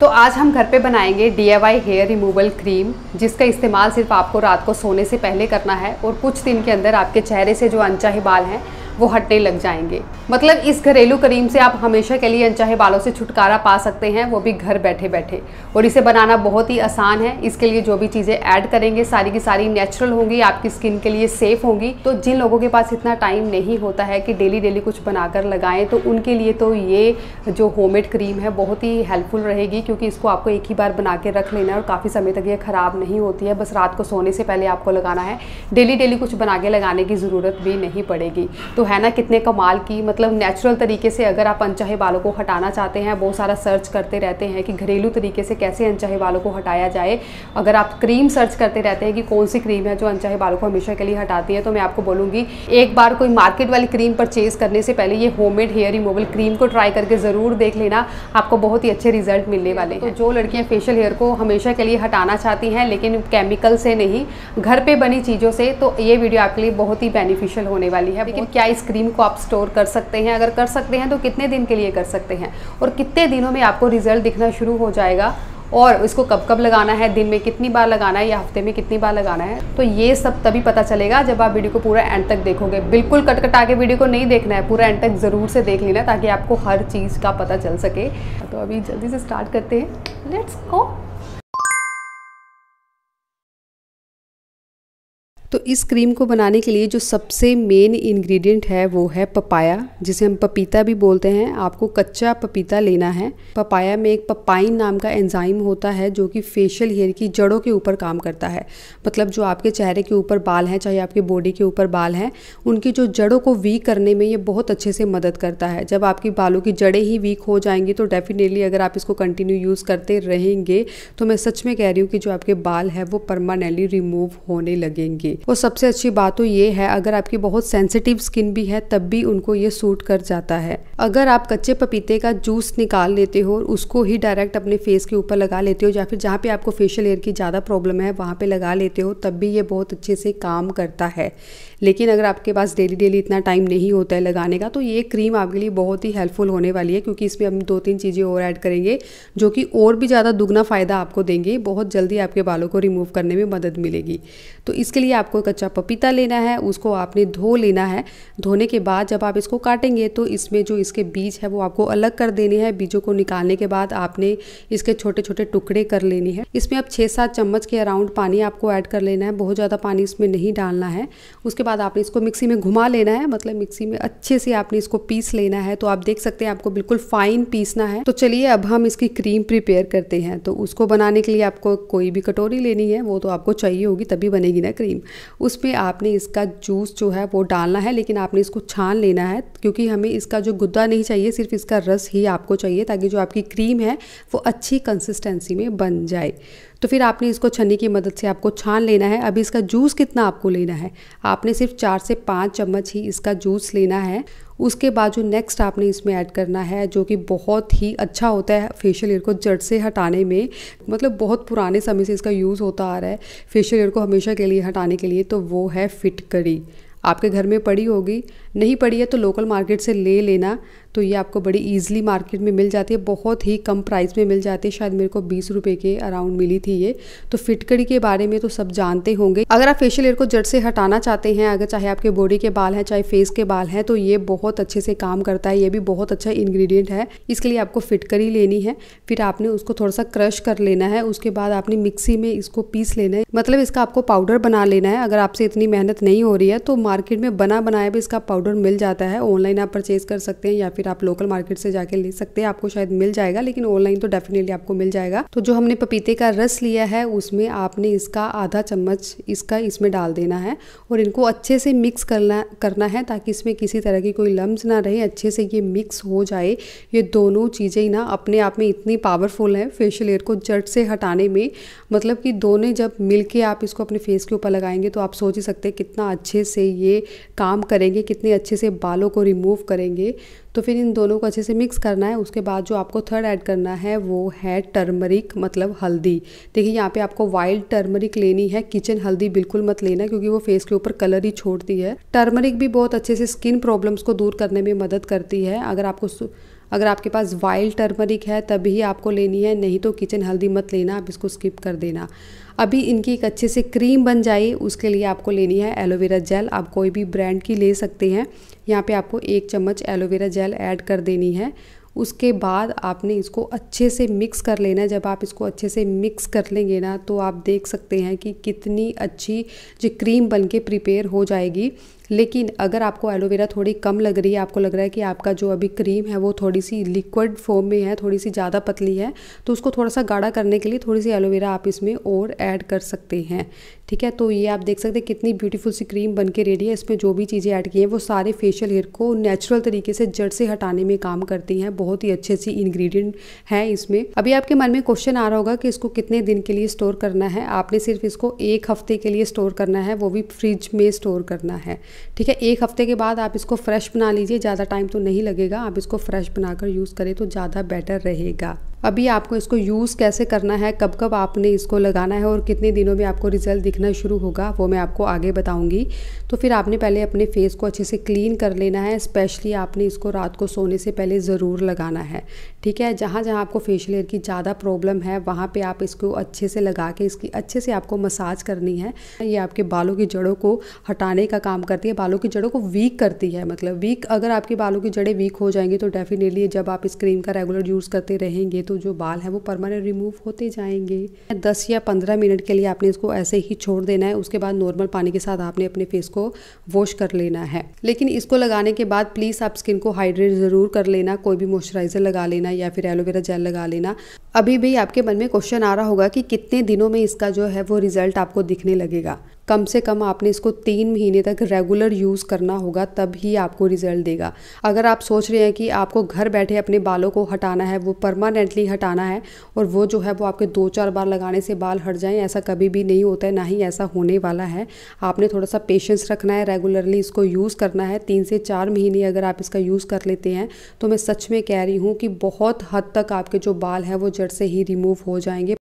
तो आज हम घर पे बनाएंगे डी हेयर रिमूवल क्रीम जिसका इस्तेमाल सिर्फ आपको रात को सोने से पहले करना है और कुछ दिन के अंदर आपके चेहरे से जो अनचाहे बाल हैं वो हटने लग जाएंगे मतलब इस घरेलू करीम से आप हमेशा के लिए अनचाहे बालों से छुटकारा पा सकते हैं वो भी घर बैठे बैठे और इसे बनाना बहुत ही आसान है इसके लिए जो भी चीज़ें ऐड करेंगे सारी की सारी नेचुरल होंगी आपकी स्किन के लिए सेफ होंगी तो जिन लोगों के पास इतना टाइम नहीं होता है कि डेली डेली कुछ बनाकर लगाएं तो उनके लिए तो ये जो होम क्रीम है बहुत ही हेल्पफुल रहेगी क्योंकि इसको आपको एक ही बार बना के रख लेना है और काफ़ी समय तक ये ख़राब नहीं होती है बस रात को सोने से पहले आपको लगाना है डेली डेली कुछ बना के लगाने की ज़रूरत भी नहीं पड़ेगी तो है ना कितने कमाल की मतलब नेचुरल तरीके से अगर आप अनचाहे बालों को हटाना चाहते हैं बहुत सारा सर्च करते रहते हैं कि घरेलू तरीके से कैसे अनचाहे बालों को हटाया जाए अगर आप क्रीम सर्च करते रहते हैं कि कौन सी क्रीम है जो अनचाहे बालों को हमेशा के लिए हटाती है तो मैं आपको बोलूँगी एक बार कोई मार्केट वाली क्रीम परचेज़ करने से पहले ये होम हेयर रिमूवल क्रीम को ट्राई करके ज़रूर देख लेना आपको बहुत ही अच्छे रिजल्ट मिलने वाले हैं तो जो लड़कियाँ फेशियल हेयर को हमेशा के लिए हटाना चाहती हैं लेकिन केमिकल से नहीं घर पर बनी चीज़ों से तो ये वीडियो आपके लिए बहुत ही बेनिफिशियल होने वाली है लेकिन क्या आइसक्रीम को आप स्टोर कर सकते हैं अगर कर सकते हैं तो कितने दिन के लिए कर सकते हैं और कितने दिनों में आपको रिजल्ट दिखना शुरू हो जाएगा और इसको कब कब लगाना है दिन में कितनी बार लगाना है या हफ्ते में कितनी बार लगाना है तो ये सब तभी पता चलेगा जब आप वीडियो को पूरा एंड तक देखोगे बिल्कुल कटकटा के वीडियो को नहीं देखना है पूरा एंड तक ज़रूर से देख लेना ताकि आपको हर चीज़ का पता चल सके तो अभी जल्दी से स्टार्ट करते हैं लेट्स गो तो इस क्रीम को बनाने के लिए जो सबसे मेन इंग्रेडिएंट है वो है पपाया जिसे हम पपीता भी बोलते हैं आपको कच्चा पपीता लेना है पपाया में एक पपाइन नाम का एंजाइम होता है जो कि फेशियल हेयर की जड़ों के ऊपर काम करता है मतलब जो आपके चेहरे के ऊपर बाल हैं चाहे आपके बॉडी के ऊपर बाल हैं उनकी जो जड़ों को वीक करने में ये बहुत अच्छे से मदद करता है जब आपकी बालों की जड़ें ही वीक हो जाएंगी तो डेफिनेटली अगर आप इसको कंटिन्यू यूज़ करते रहेंगे तो मैं सच में कह रही हूँ कि जो आपके बाल है वो परमानेंटली रिमूव होने लगेंगे और सबसे अच्छी बात तो ये है अगर आपकी बहुत सेंसिटिव स्किन भी है तब भी उनको ये सूट कर जाता है अगर आप कच्चे पपीते का जूस निकाल लेते हो और उसको ही डायरेक्ट अपने फेस के ऊपर लगा लेते हो या फिर जहाँ पे आपको फेशियल एयर की ज़्यादा प्रॉब्लम है वहाँ पे लगा लेते हो तब भी ये बहुत अच्छे से काम करता है लेकिन अगर आपके पास डेली डेली इतना टाइम नहीं होता है लगाने का तो ये क्रीम आपके लिए बहुत ही हेल्पफुल होने वाली है क्योंकि इसमें हम दो तीन चीज़ें और ऐड करेंगे जो कि और भी ज़्यादा दुगना फ़ायदा आपको देंगे बहुत जल्दी आपके बालों को रिमूव करने में मदद मिलेगी तो इसके लिए आपको कच्चा पपीता लेना है उसको आपने धो लेना है धोने के बाद जब आप इसको काटेंगे तो इसमें जो इसके बीज है वो आपको अलग कर देने हैं बीजों को निकालने के बाद आपने इसके छोटे छोटे टुकड़े कर लेने हैं इसमें आप छः सात चम्मच के अराउंड पानी आपको ऐड कर लेना है बहुत ज़्यादा पानी इसमें नहीं डालना है उसके बाद बाद आपने इसको मिक्सी में घुमा लेना है मतलब मिक्सी में अच्छे से आपने इसको पीस लेना है तो आप देख सकते हैं आपको बिल्कुल फाइन पीसना है तो चलिए अब हम इसकी क्रीम प्रिपेयर करते हैं तो उसको बनाने के लिए आपको कोई भी कटोरी लेनी है वो तो आपको चाहिए होगी तभी बनेगी ना क्रीम उसमें आपने इसका जूस जो है वो डालना है लेकिन आपने इसको छान लेना है क्योंकि हमें इसका जो गुद्दा नहीं चाहिए सिर्फ इसका रस ही आपको चाहिए ताकि जो आपकी क्रीम है वो अच्छी कंसिस्टेंसी में बन जाए तो फिर आपने इसको छन्नी की मदद से आपको छान लेना है अभी इसका जूस कितना आपको लेना है आपने सिर्फ चार से पाँच चम्मच ही इसका जूस लेना है उसके बाद जो नेक्स्ट आपने इसमें ऐड करना है जो कि बहुत ही अच्छा होता है फेशियल एयर को जड़ से हटाने में मतलब बहुत पुराने समय से इसका यूज़ होता आ रहा है फेशियल एयर को हमेशा के लिए हटाने के लिए तो वो है फिट करी आपके घर में पड़ी होगी नहीं पड़ी है तो लोकल मार्केट से ले लेना तो ये आपको बड़ी ईजिली मार्केट में मिल जाती है बहुत ही कम प्राइस में मिल जाती है शायद मेरे को बीस रुपये के अराउंड मिली थी ये तो फिटकड़ी के बारे में तो सब जानते होंगे अगर आप फेशियल एयर को जड़ से हटाना चाहते हैं अगर चाहे आपके बॉडी के बाल हैं चाहे फेस के बाल हैं तो ये बहुत अच्छे से काम करता है ये भी बहुत अच्छा इन्ग्रीडियंट है इसके लिए आपको फिटकरी लेनी है फिर आपने उसको थोड़ा सा क्रश कर लेना है उसके बाद आपने मिक्सी में इसको पीस लेना है मतलब इसका आपको पाउडर बना लेना है अगर आपसे इतनी मेहनत नहीं हो रही है तो मार्केट में बना बनाया भी इसका पाउडर मिल जाता है ऑनलाइन आप परचेज कर सकते हैं या फिर फिर आप लोकल मार्केट से जाके ले सकते हैं आपको शायद मिल जाएगा लेकिन ऑनलाइन तो डेफिनेटली आपको मिल जाएगा तो जो हमने पपीते का रस लिया है उसमें आपने इसका आधा चम्मच इसका इसमें डाल देना है और इनको अच्छे से मिक्स करना करना है ताकि इसमें किसी तरह की कोई लम्ब ना रहे अच्छे से ये मिक्स हो जाए ये दोनों चीज़ें ही ना अपने आप में इतनी पावरफुल हैं फेशियल एयर को जट से हटाने में मतलब कि दोनों जब मिल आप इसको अपने फेस के ऊपर लगाएंगे तो आप सोच ही सकते हैं कितना अच्छे से ये काम करेंगे कितने अच्छे से बालों को रिमूव करेंगे तो फिर फिर इन दोनों को अच्छे से मिक्स करना है उसके बाद जो आपको थर्ड ऐड करना है वो है टर्मरिक मतलब हल्दी देखिए यहाँ पे आपको वाइल्ड टर्मरिक लेनी है किचन हल्दी बिल्कुल मत लेना क्योंकि वो फेस के ऊपर कलर ही छोड़ती है टर्मरिक भी बहुत अच्छे से स्किन प्रॉब्लम्स को दूर करने में मदद करती है अगर आपको अगर आपके पास वाइल्ड टर्मरिक है तभी आपको लेनी है नहीं तो किचन हल्दी मत लेना आप इसको स्किप कर देना अभी इनकी एक अच्छे से क्रीम बन जाए उसके लिए आपको लेनी है एलोवेरा जेल आप कोई भी ब्रांड की ले सकते हैं यहाँ पे आपको एक चम्मच एलोवेरा जेल ऐड कर देनी है उसके बाद आपने इसको अच्छे से मिक्स कर लेना जब आप इसको अच्छे से मिक्स कर लेंगे ना तो आप देख सकते हैं कि कितनी अच्छी जो क्रीम बन के प्रिपेयर हो जाएगी लेकिन अगर आपको एलोवेरा थोड़ी कम लग रही है आपको लग रहा है कि आपका जो अभी क्रीम है वो थोड़ी सी लिक्विड फॉर्म में है थोड़ी सी ज़्यादा पतली है तो उसको थोड़ा सा गाढ़ा करने के लिए थोड़ी सी एलोवेरा आप इसमें और ऐड कर सकते हैं ठीक है तो ये आप देख सकते हैं कितनी ब्यूटीफुल सी क्रीम बन के रेडी है इसमें जो भी चीज़ें ऐड की हैं वो सारे फेशियल हेयर को नेचुरल तरीके से जड़ से हटाने में काम करती हैं बहुत ही अच्छे अच्छी इन्ग्रीडियंट हैं इसमें अभी आपके मन में क्वेश्चन आ रहा होगा कि इसको कितने दिन के लिए स्टोर करना है आपने सिर्फ इसको एक हफ्ते के लिए स्टोर करना है वो भी फ्रिज में स्टोर करना है ठीक है एक हफ्ते के बाद आप इसको फ्रेश बना लीजिए ज़्यादा टाइम तो नहीं लगेगा आप इसको फ्रेश बनाकर यूज़ करें तो ज़्यादा बेटर रहेगा अभी आपको इसको यूज़ कैसे करना है कब कब आपने इसको लगाना है और कितने दिनों में आपको रिजल्ट दिखना शुरू होगा वो मैं आपको आगे बताऊँगी तो फिर आपने पहले अपने फेस को अच्छे से क्लीन कर लेना है स्पेशली आपने इसको रात को सोने से पहले ज़रूर लगाना है ठीक है जहाँ जहाँ आपको फेशियल हेयर की ज़्यादा प्रॉब्लम है वहाँ पर आप इसको अच्छे से लगा के इसकी अच्छे से आपको मसाज करनी है ये आपके बालों की जड़ों को हटाने का काम करती है बालों की जड़ों को वीक करती है मतलब वीक अगर आपके बालों की जड़ें वीक हो जाएंगी तो डेफिनेटली जब आप इस क्रीम का रेगुलर यूज़ करते रहेंगे तो तो जो बाल हैं वो परमानेंट रिमूव होते जाएंगे दस या पंद्रह मिनट के लिए आपने इसको ऐसे ही छोड़ देना है उसके बाद नॉर्मल पानी के साथ आपने अपने फेस को वॉश कर लेना है लेकिन इसको लगाने के बाद प्लीज़ आप स्किन को हाइड्रेट ज़रूर कर लेना कोई भी मॉइस्चराइज़र लगा लेना या फिर एलोवेरा जेल लगा लेना अभी भी आपके मन में क्वेश्चन आ रहा होगा कि कितने दिनों में इसका जो है वो रिजल्ट आपको दिखने लगेगा कम से कम आपने इसको तीन महीने तक रेगुलर यूज़ करना होगा तब ही आपको रिजल्ट देगा अगर आप सोच रहे हैं कि आपको घर बैठे अपने बालों को हटाना है वो परमानेंटली हटाना है और वो जो है वो आपके दो चार बार लगाने से बाल हट जाएं ऐसा कभी भी नहीं होता है ना ही ऐसा होने वाला है आपने थोड़ा सा पेशेंस रखना है रेगुलरली इसको यूज़ करना है तीन से चार महीने अगर आप इसका यूज़ कर लेते हैं तो मैं सच में कह रही हूँ कि बहुत हद तक आपके जो बाल हैं वो जड़ से ही रिमूव हो जाएंगे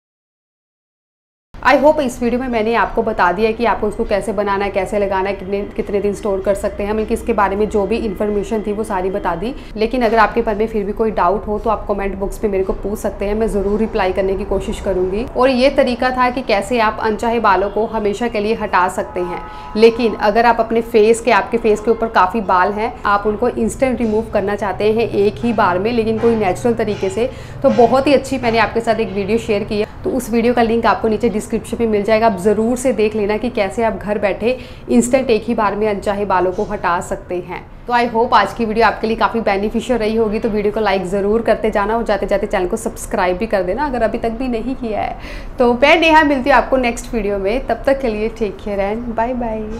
आई होप इस वीडियो में मैंने आपको बता दिया कि आपको इसको कैसे बनाना है कैसे लगाना है कितने कितने दिन स्टोर कर सकते हैं बल्कि इसके बारे में जो भी इन्फॉर्मेशन थी वो सारी बता दी लेकिन अगर आपके पर में फिर भी कोई डाउट हो तो आप कमेंट बॉक्स में मेरे को पूछ सकते हैं मैं ज़रूर रिप्लाई करने की कोशिश करूँगी और ये तरीका था कि कैसे आप अनचाहे बालों को हमेशा के लिए हटा सकते हैं लेकिन अगर आप अपने फेस के आपके फेस के ऊपर काफ़ी बाल हैं आप उनको इंस्टेंट रिमूव करना चाहते हैं एक ही बार में लेकिन कोई नेचुरल तरीके से तो बहुत ही अच्छी मैंने आपके साथ एक वीडियो शेयर की है तो उस वीडियो का लिंक आपको नीचे डिस्क्रिप डिस्क्रिप्शन में मिल जाएगा आप ज़रूर से देख लेना कि कैसे आप घर बैठे इंस्टेंट एक ही बार में अनचाहे बालों को हटा सकते हैं तो आई होप आज की वीडियो आपके लिए काफ़ी बेनिफिशियल रही होगी तो वीडियो को लाइक ज़रूर करते जाना और जाते जाते चैनल को सब्सक्राइब भी कर देना अगर अभी तक भी नहीं किया है तो मैं नेहा मिलती हूँ आपको नेक्स्ट वीडियो में तब तक के लिए ठीक है रैन बाय बाय